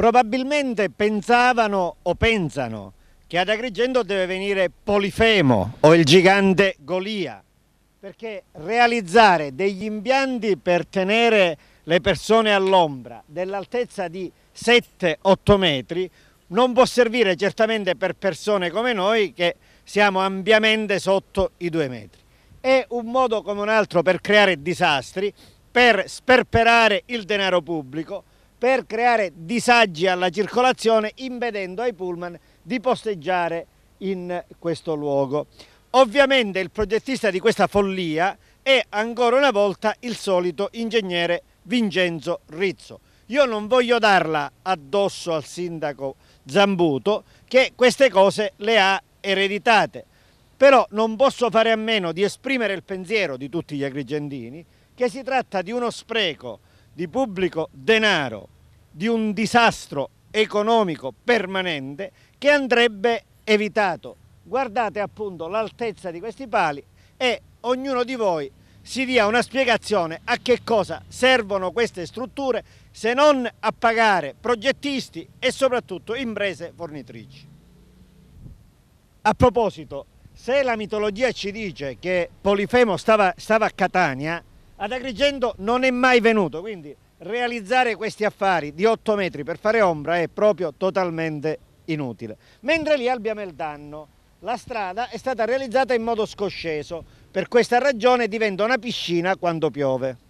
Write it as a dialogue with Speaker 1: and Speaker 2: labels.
Speaker 1: probabilmente pensavano o pensano che ad Agrigento deve venire Polifemo o il gigante Golia, perché realizzare degli impianti per tenere le persone all'ombra dell'altezza di 7-8 metri non può servire certamente per persone come noi che siamo ampiamente sotto i 2 metri. È un modo come un altro per creare disastri, per sperperare il denaro pubblico, per creare disagi alla circolazione impedendo ai pullman di posteggiare in questo luogo. Ovviamente il progettista di questa follia è ancora una volta il solito ingegnere Vincenzo Rizzo. Io non voglio darla addosso al sindaco Zambuto che queste cose le ha ereditate, però non posso fare a meno di esprimere il pensiero di tutti gli agrigentini che si tratta di uno spreco di pubblico denaro di un disastro economico permanente che andrebbe evitato. Guardate appunto l'altezza di questi pali e ognuno di voi si dia una spiegazione a che cosa servono queste strutture se non a pagare progettisti e soprattutto imprese fornitrici. A proposito, se la mitologia ci dice che Polifemo stava, stava a Catania, ad Agrigento non è mai venuto, quindi realizzare questi affari di 8 metri per fare ombra è proprio totalmente inutile. Mentre lì abbiamo il danno, la strada è stata realizzata in modo scosceso, per questa ragione diventa una piscina quando piove.